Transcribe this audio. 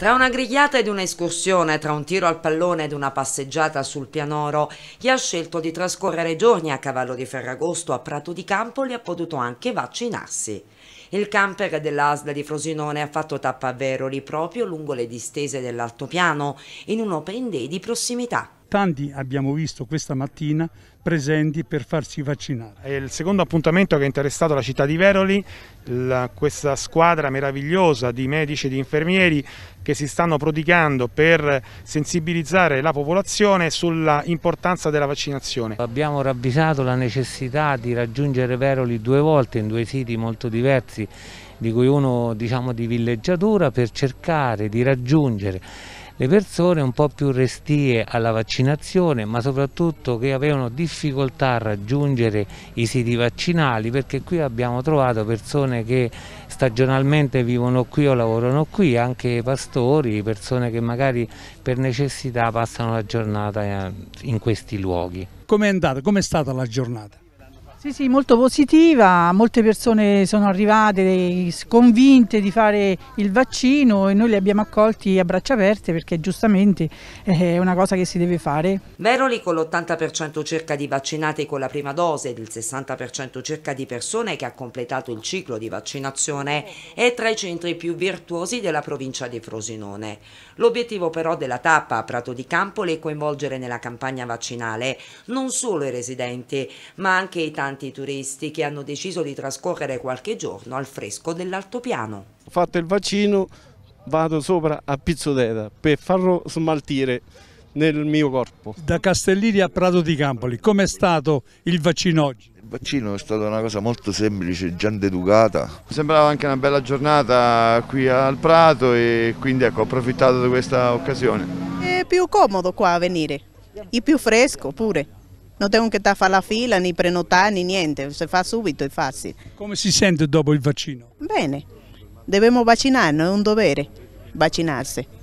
Tra una grigliata ed un'escursione, tra un tiro al pallone ed una passeggiata sul pianoro, chi ha scelto di trascorrere giorni a cavallo di Ferragosto a Prato di Campoli ha potuto anche vaccinarsi. Il camper dell'ASL di Frosinone ha fatto tappa a Veroli proprio lungo le distese dell'altopiano, in un open day di prossimità tanti abbiamo visto questa mattina presenti per farsi vaccinare. È il secondo appuntamento che ha interessato la città di Veroli, la, questa squadra meravigliosa di medici e di infermieri che si stanno prodigando per sensibilizzare la popolazione sulla importanza della vaccinazione. Abbiamo ravvisato la necessità di raggiungere Veroli due volte in due siti molto diversi, di cui uno diciamo, di villeggiatura per cercare di raggiungere le persone un po' più restie alla vaccinazione ma soprattutto che avevano difficoltà a raggiungere i siti vaccinali perché qui abbiamo trovato persone che stagionalmente vivono qui o lavorano qui, anche pastori, persone che magari per necessità passano la giornata eh, in questi luoghi. Come è andata? come è stata la giornata? Sì, sì, molto positiva, molte persone sono arrivate convinte di fare il vaccino e noi li abbiamo accolti a braccia aperte perché giustamente eh, è una cosa che si deve fare. Veroli con l'80% circa di vaccinati con la prima dose ed il 60% circa di persone che ha completato il ciclo di vaccinazione è tra i centri più virtuosi della provincia di Frosinone. L'obiettivo però della tappa a Prato di Campoli è coinvolgere nella campagna vaccinale non solo i residenti ma anche i tanti tanti turisti che hanno deciso di trascorrere qualche giorno al fresco dell'altopiano. Ho fatto il vaccino, vado sopra a Pizzodeda per farlo smaltire nel mio corpo. Da Castellini a Prato di Campoli, com'è stato il vaccino oggi? Il vaccino è stata una cosa molto semplice, gente educata. Sembrava anche una bella giornata qui al Prato e quindi ecco, ho approfittato di questa occasione. È più comodo qua a venire, e più fresco pure non tengo che fare la fila, né prenotare, né niente, si fa subito, è facile. Come si sente dopo il vaccino? Bene, dobbiamo vaccinarnos, è un dovere vaccinarsi.